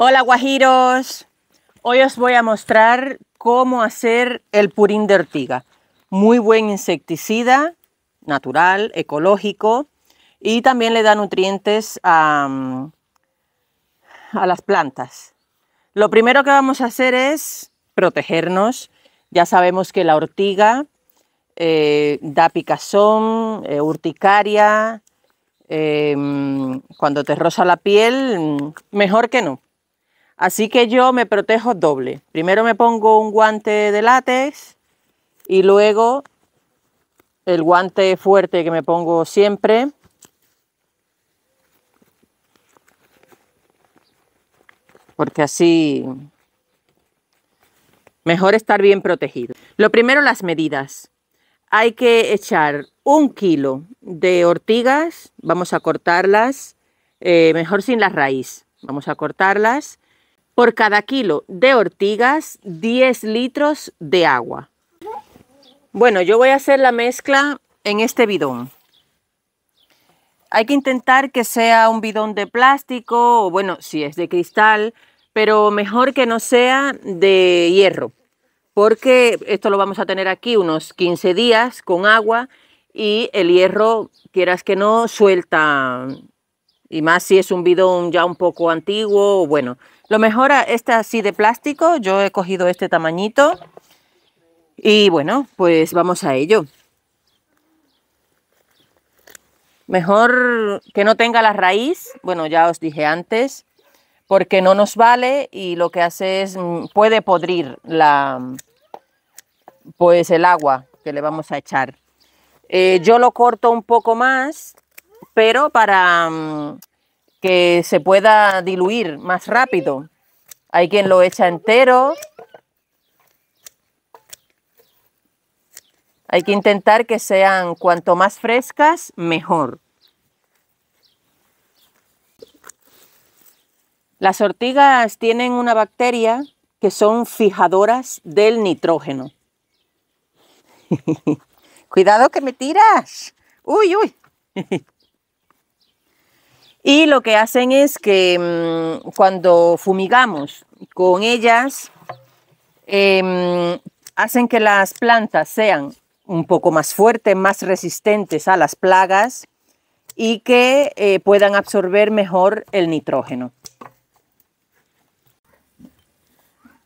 Hola guajiros, hoy os voy a mostrar cómo hacer el purín de ortiga. Muy buen insecticida, natural, ecológico y también le da nutrientes a, mm, las plantas. Lo primero que vamos a hacer es protegernos. Ya sabemos que la ortiga eh, da picazón, eh, urticaria, eh, mm, cuando te roza la piel, mm, mejor que no. Así que yo me protejo doble. Primero me pongo un guante de látex y luego el guante fuerte que me pongo siempre. Porque así mejor estar bien protegido. Lo primero, las medidas. Hay que echar un kilo de ortigas, vamos a cortarlas, eh, mejor sin la raíz, vamos a cortarlas por cada kilo de ortigas 10 litros de agua. Bueno, yo voy a hacer la mezcla en este bidón. Hay que intentar que sea un bidón de plástico, o bueno, si es de cristal, pero mejor que no sea de hierro, porque esto lo vamos a tener aquí unos 15 días con agua y el hierro, quieras que no, suelta, y más si es un bidón ya un poco antiguo, bueno, lo mejor está así de plástico, yo he cogido este tamañito y bueno, pues vamos a ello. Mejor que no tenga la raíz, bueno, ya os dije antes, porque no nos vale y lo que hace es, mm, puede podrir la, pues el agua que le vamos a echar. Eh, yo lo corto un poco más, pero para, mm, que se pueda diluir más rápido. Hay quien lo echa entero. Hay que intentar que sean cuanto más frescas, mejor. Las ortigas tienen una bacteria que son fijadoras del nitrógeno. Cuidado que me tiras. Uy, uy. Y lo que hacen es que mm, cuando fumigamos con ellas, em, hacen que las plantas sean un poco más fuertes, más resistentes a las plagas y que eh, puedan absorber mejor el nitrógeno.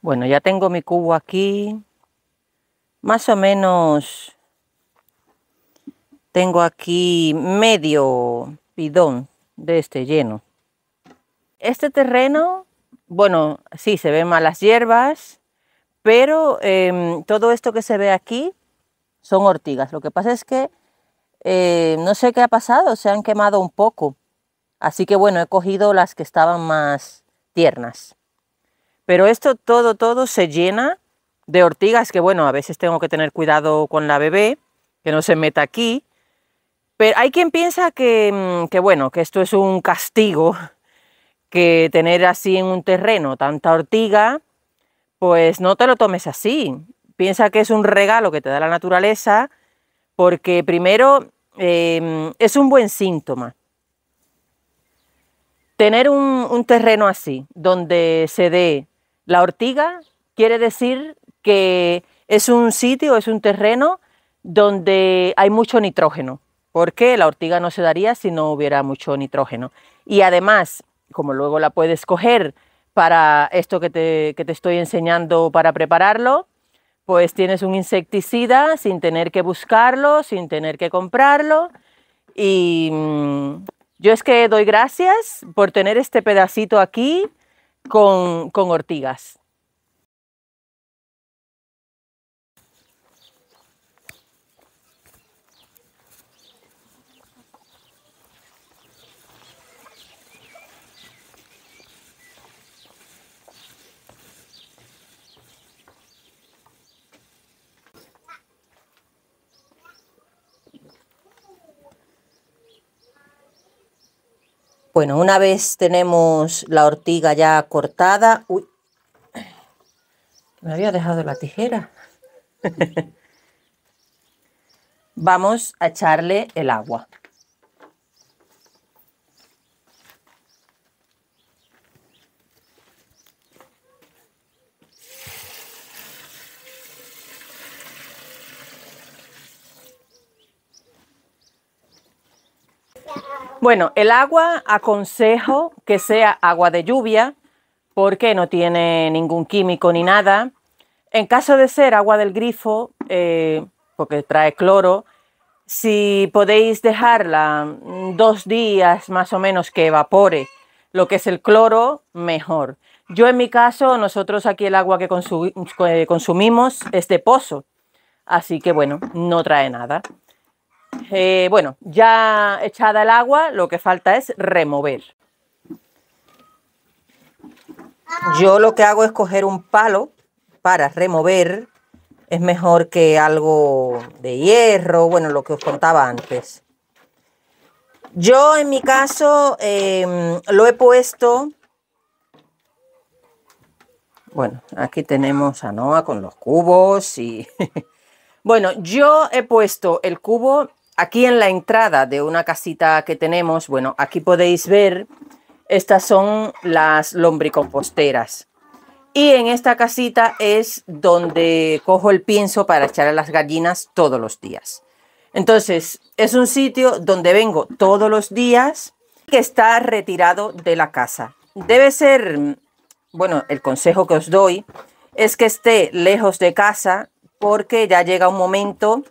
Bueno, ya tengo mi cubo aquí. Más o menos tengo aquí medio bidón de este lleno. Este terreno, bueno, sí, se ven malas hierbas, pero em, todo esto que se ve aquí son ortigas. Lo que pasa es que eh, no sé qué ha pasado, se han quemado un poco. Así que bueno, he cogido las que estaban más tiernas. Pero esto todo, todo se llena de ortigas que bueno, a veces tengo que tener cuidado con la bebé, que no se meta aquí, hay quien piensa mm, que, bueno, que esto es un castigo, que tener así en un terreno tanta ortiga, pues no te lo tomes así. Piensa que es un regalo que te da la naturaleza, porque primero em, es un buen síntoma. Tener un, un terreno así, donde se dé la ortiga, quiere decir que es un sitio, es un terreno donde hay mucho nitrógeno porque la ortiga no se daría si no hubiera mucho nitrógeno. Y además, como luego la puedes coger para esto que te, estoy enseñando para prepararlo, pues tienes un insecticida sin tener que buscarlo, sin tener que comprarlo. Y mm, yo es que doy gracias por tener este pedacito aquí con, con ortigas. Bueno, una vez tenemos la ortiga ya cortada, uy, me había dejado la tijera. Vamos a echarle el agua. Bueno, el agua aconsejo que sea agua de lluvia porque no tiene ningún químico ni nada. En caso de ser agua del grifo, eh, porque trae cloro, si podéis dejarla mm, dos días más o menos que evapore lo que es el cloro, mejor. Yo en mi caso, nosotros aquí el agua que consumimos es de pozo, así que bueno, no trae nada. Eh, bueno, ya echada el agua, lo que falta es remover. Yo lo que hago es coger un palo para remover. Es mejor que algo de hierro, bueno, lo que os contaba antes. Yo en mi caso em, lo he puesto... Bueno, aquí tenemos a Noah con los cubos y... bueno, yo he puesto el cubo Aquí en la entrada de una casita que tenemos, bueno, aquí podéis ver, estas son las lombricomposteras. Y en esta casita es donde cojo el pienso para echar a las gallinas todos los días. Entonces, es un sitio donde vengo todos los días que está retirado de la casa. Debe ser, bueno, el consejo que os doy es que esté lejos de casa porque ya llega un momento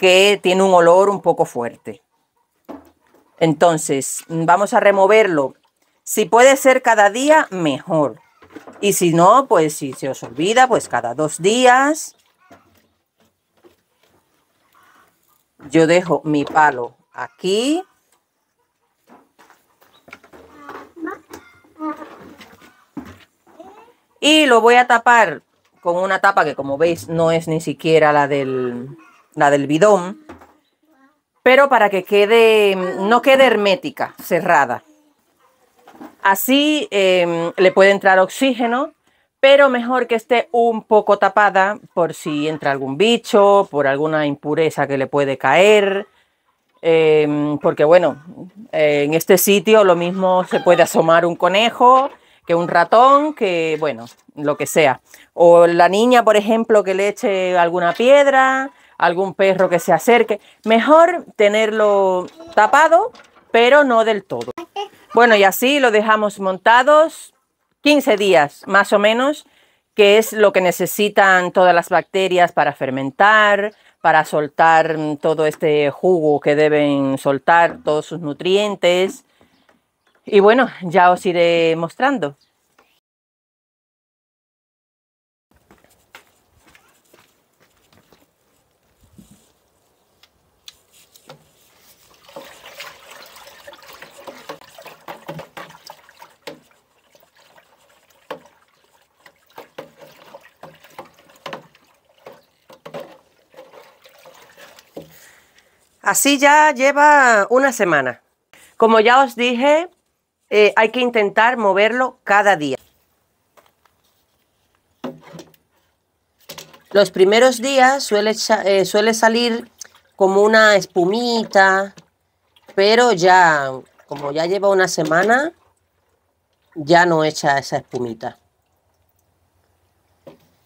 que tiene un olor un poco fuerte. Entonces, mm, vamos a removerlo. Si puede ser cada día, mejor. Y si no, pues si se os olvida, pues cada dos días. Yo dejo mi palo aquí. Y lo voy a tapar con una tapa que como veis no es ni siquiera la del, la del bidón, pero para que quede, no quede hermética, cerrada. Así em, le puede entrar oxígeno, pero mejor que esté un poco tapada por si entra algún bicho, por alguna impureza que le puede caer, em, porque bueno, en este sitio lo mismo se puede asomar un conejo que un ratón, que bueno, lo que sea. O la niña, por ejemplo, que le eche alguna piedra algún perro que se acerque. Mejor tenerlo tapado, pero no del todo. Bueno, y así lo dejamos montados 15 días más o menos, que es lo que necesitan todas las bacterias para fermentar, para soltar mm, todo este jugo que deben soltar, todos sus nutrientes. Y bueno, ya os iré mostrando. Así ya lleva una semana. Como ya os dije, eh, hay que intentar moverlo cada día. Los primeros días eh, suele, salir como una espumita, pero ya, como ya lleva una semana, ya no echa esa espumita.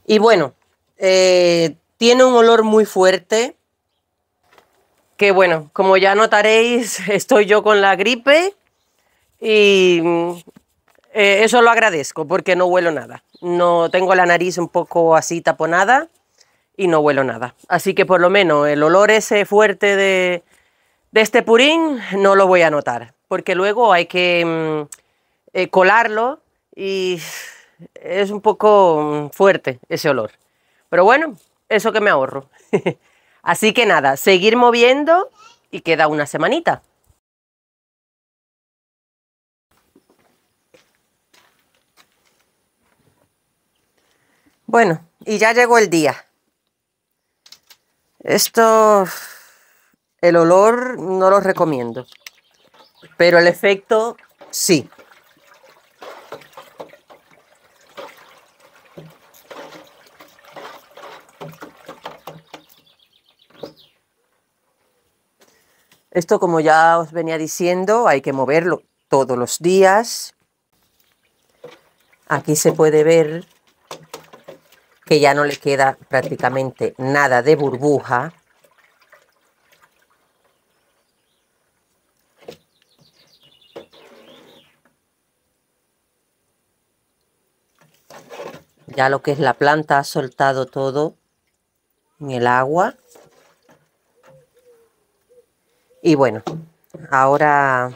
Y bueno, eh, tiene un olor muy fuerte, que bueno, como ya notaréis, estoy yo con la gripe y mm, eh, eso lo agradezco porque no huelo nada. No tengo la nariz un poco así taponada y no huelo nada. Así que por lo menos el olor ese fuerte de, este purín no lo voy a notar, porque luego hay que mm, eh, colarlo y es un poco mm, fuerte ese olor. Pero bueno, eso que me ahorro. Así que nada, seguir moviendo y queda una semanita. Bueno, y ya llegó el día. Esto, el olor no lo recomiendo, pero el efecto sí. Esto, como ya os venía diciendo, hay que moverlo todos los días. Aquí se puede ver que ya no le queda prácticamente nada de burbuja. Ya lo que es la planta ha soltado todo en el agua. Y bueno, ahora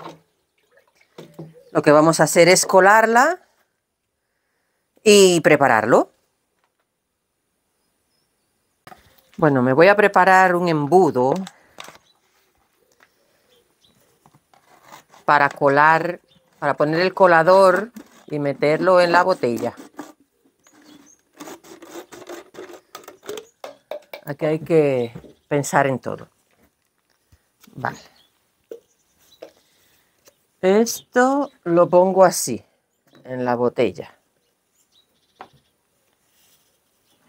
lo que vamos a hacer es colarla y prepararlo. Bueno, me voy a preparar un embudo para colar, para poner el colador y meterlo en la botella. Aquí hay que pensar en todo. Vale. Esto lo pongo así, en la botella.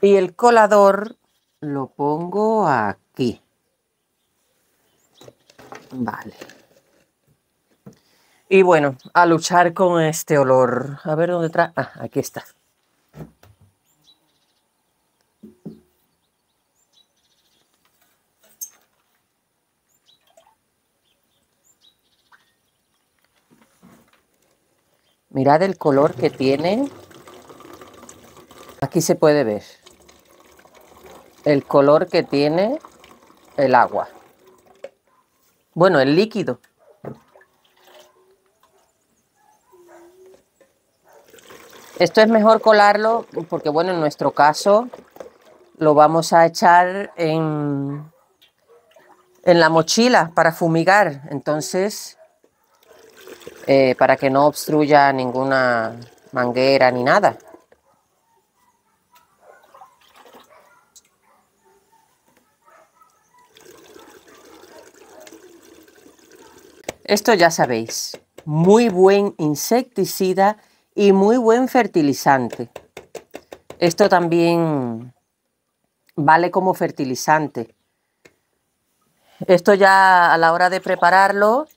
Y el colador lo pongo aquí. Vale. Y bueno, a luchar con este olor. A ver dónde trae. Ah, aquí está. Mirad el color que tiene. Aquí se puede ver el color que tiene el agua. Bueno, el líquido. Esto es mejor colarlo porque, bueno, en nuestro caso lo vamos a echar en, en la mochila para fumigar. Entonces, eh, para que no obstruya ninguna manguera ni nada. Esto ya sabéis, muy buen insecticida y muy buen fertilizante. Esto también vale como fertilizante. Esto ya a la hora de prepararlo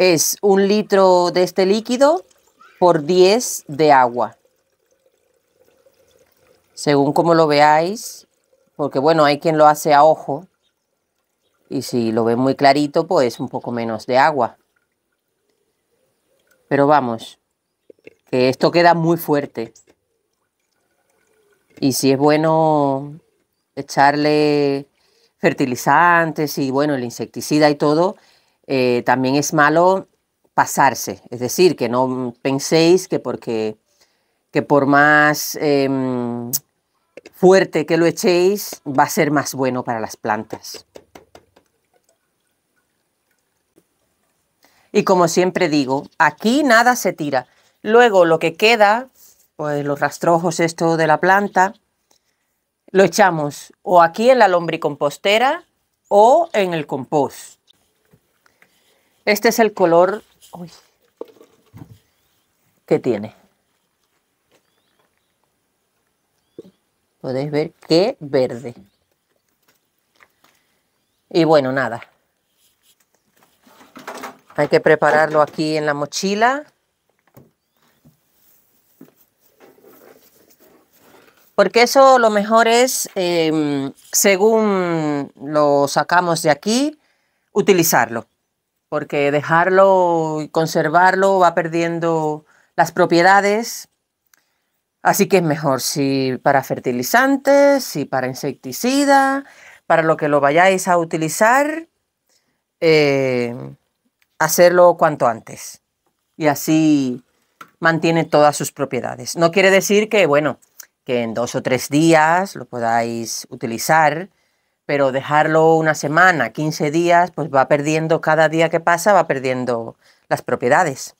es un litro de este líquido por 10 de agua. Según como lo veáis, porque bueno, hay quien lo hace a ojo. Y si lo ven muy clarito, pues un poco menos de agua. Pero vamos, que esto queda muy fuerte. Y si es bueno echarle fertilizantes y bueno, el insecticida y todo, eh, también es malo pasarse, es decir, que no penséis que porque que por más em, fuerte que lo echéis va a ser más bueno para las plantas. Y como siempre digo, aquí nada se tira. Luego lo que queda, pues los rastrojos esto de la planta, lo echamos o aquí en la lombricompostera o en el compost. Este es el color que tiene. Podéis ver qué verde. Y bueno, nada. Hay que prepararlo aquí en la mochila. Porque eso lo mejor es, em, según lo sacamos de aquí, utilizarlo porque dejarlo y conservarlo va perdiendo las propiedades. Así que es mejor si para fertilizantes, si para insecticida, para lo que lo vayáis a utilizar, eh, hacerlo cuanto antes. Y así mantiene todas sus propiedades. No quiere decir que, bueno, que en dos o tres días lo podáis utilizar, pero dejarlo una semana, 15 días, pues va perdiendo, cada día que pasa va perdiendo las propiedades.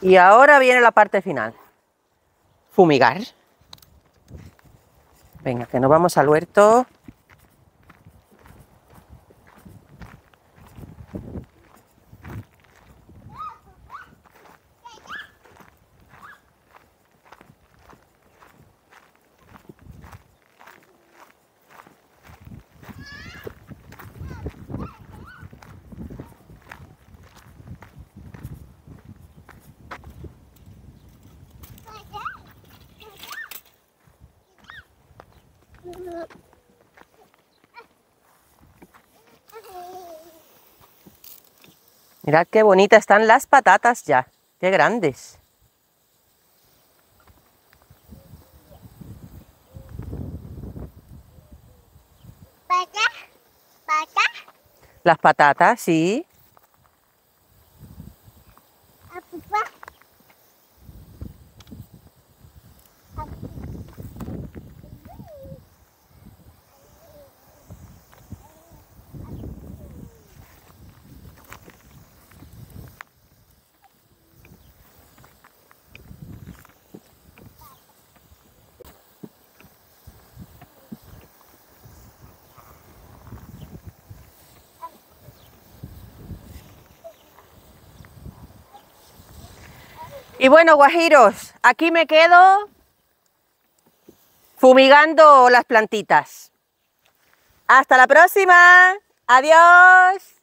Y ahora viene la parte final. Fumigar. Venga, que nos vamos al huerto. Mirad qué bonitas están las patatas ya, qué grandes. Las patatas, sí. Y bueno, guajiros, aquí me quedo fumigando las plantitas. Hasta la próxima. Adiós.